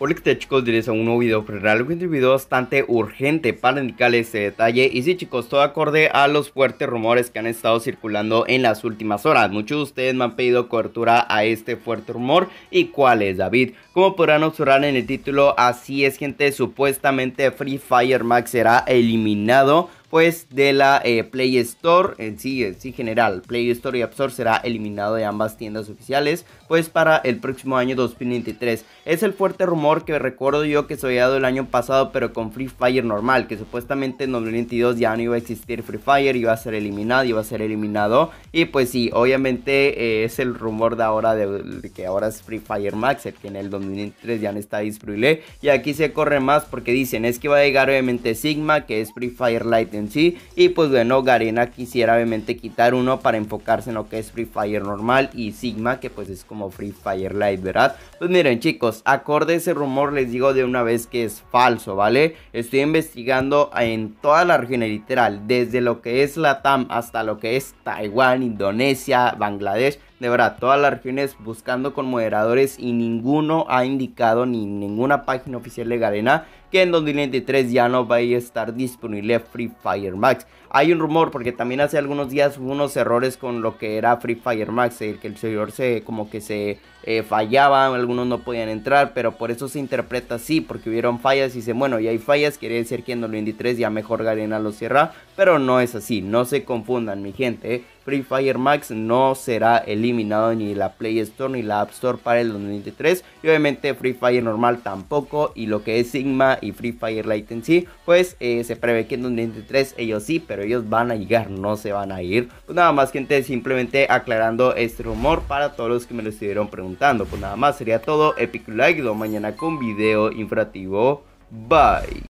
Hola que chicos diréis a un nuevo video real, un video bastante urgente para indicarles este detalle y sí chicos, todo acorde a los fuertes rumores que han estado circulando en las últimas horas, muchos de ustedes me han pedido cobertura a este fuerte rumor y cuál es David, como podrán observar en el título, así es gente, supuestamente Free Fire Max será eliminado pues de la eh, Play Store en sí, en sí general. Play Store y App Store será eliminado de ambas tiendas oficiales, pues para el próximo año 2023. Es el fuerte rumor que recuerdo yo que se había dado el año pasado, pero con Free Fire normal, que supuestamente en 2022 ya no iba a existir Free Fire, iba a ser eliminado, iba a ser eliminado. Y pues sí, obviamente eh, es el rumor de ahora de, que ahora es Free Fire Max, el que en el 2023 ya no está disponible. Y aquí se corre más porque dicen es que va a llegar obviamente Sigma, que es Free Fire Lite y pues bueno, Garena quisiera obviamente quitar uno para enfocarse en lo que es Free Fire normal y Sigma, que pues es como Free Fire Light, ¿verdad? Pues miren chicos, acorde ese rumor les digo de una vez que es falso, ¿vale? Estoy investigando en toda la región literal, desde lo que es Latam hasta lo que es Taiwán, Indonesia, Bangladesh de verdad, todas las regiones buscando con moderadores y ninguno ha indicado ni ninguna página oficial de Garena que en 2023 ya no va a estar disponible Free Fire Max. Hay un rumor porque también hace algunos días hubo unos errores con lo que era Free Fire Max, el que el servidor se como que se eh, fallaba, algunos no podían entrar, pero por eso se interpreta así, porque hubieron fallas y dicen, bueno, y hay fallas, quiere decir que en 2023 ya mejor Garena lo cierra, pero no es así, no se confundan mi gente, eh. Free Fire Max no será el eliminado ni la Play Store ni la App Store para el 2023. Y obviamente Free Fire normal tampoco. Y lo que es Sigma y Free Fire Light en sí, pues eh, se prevé que en 2023 ellos sí, pero ellos van a llegar, no se van a ir. Pues nada más, gente, simplemente aclarando este rumor para todos los que me lo estuvieron preguntando. Pues nada más, sería todo. Epic Like, mañana con video informativo. Bye.